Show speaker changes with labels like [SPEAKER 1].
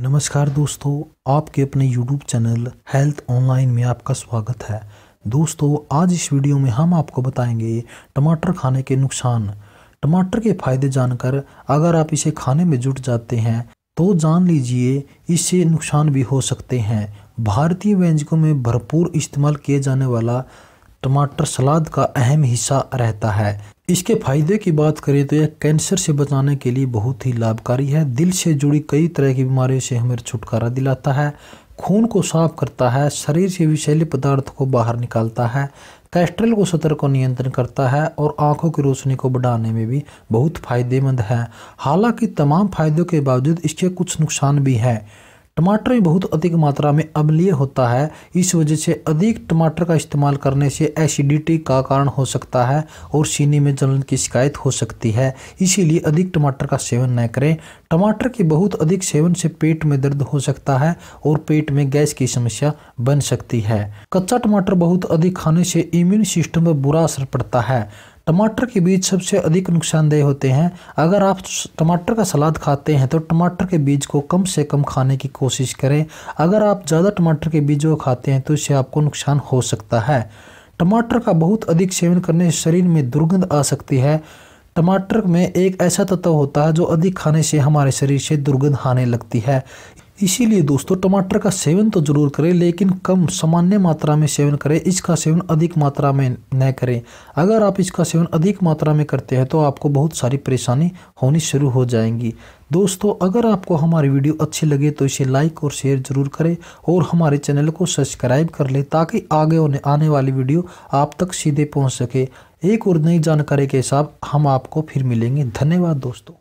[SPEAKER 1] नमस्कार दोस्तों आपके अपने YouTube चैनल हेल्थ ऑनलाइन में आपका स्वागत है दोस्तों आज इस वीडियो में हम आपको बताएंगे टमाटर खाने के नुकसान टमाटर के फायदे जानकर अगर आप इसे खाने में जुट जाते हैं तो जान लीजिए इससे नुकसान भी हो सकते हैं भारतीय व्यंजकों में भरपूर इस्तेमाल किए जाने वाला टमाटर सलाद का अहम हिस्सा रहता है इसके फायदे की बात करें तो यह कैंसर से बचाने के लिए बहुत ही लाभकारी है दिल से जुड़ी कई तरह की बीमारियों से हमें छुटकारा दिलाता है खून को साफ करता है शरीर से विषैले पदार्थ को बाहर निकालता है कैस्ट्रल को सतर को नियंत्रण करता है और आंखों की रोशनी को बढ़ाने में भी बहुत फायदेमंद है हालांकि तमाम फायदों के बावजूद इसके कुछ नुकसान भी हैं टमाटर में बहुत अधिक मात्रा में अम्लीय होता है इस वजह से अधिक टमाटर का इस्तेमाल करने से एसिडिटी का कारण हो सकता है और सीने में जलन की शिकायत हो सकती है इसीलिए अधिक टमाटर का सेवन न करें टमाटर के बहुत अधिक सेवन से पेट में दर्द हो सकता है और पेट में गैस की समस्या बन सकती है कच्चा टमाटर बहुत अधिक खाने से इम्यून सिस्टम पर बुरा असर पड़ता है टमाटर के बीज सबसे अधिक नुकसानदेह होते हैं अगर आप टमाटर का सलाद खाते हैं तो टमाटर के बीज को कम से कम खाने की कोशिश करें अगर आप ज़्यादा टमाटर के बीजों खाते हैं तो इससे आपको नुकसान हो सकता है टमाटर का बहुत अधिक सेवन करने से शरीर में दुर्गंध आ सकती है टमाटर में एक ऐसा तत्व होता है जो अधिक खाने से हमारे शरीर से दुर्गंध आने लगती है इसीलिए दोस्तों टमाटर का सेवन तो जरूर करें लेकिन कम सामान्य मात्रा में सेवन करें इसका सेवन अधिक मात्रा में न करें अगर आप इसका सेवन अधिक मात्रा में करते हैं तो आपको बहुत सारी परेशानी होनी शुरू हो जाएंगी दोस्तों अगर आपको हमारी वीडियो अच्छी लगे तो इसे लाइक और शेयर ज़रूर करें और हमारे चैनल को सब्सक्राइब कर लें ताकि आगे होने आने वाली वीडियो आप तक सीधे पहुँच सके एक और नई जानकारी के हिसाब हम आपको फिर मिलेंगे धन्यवाद दोस्तों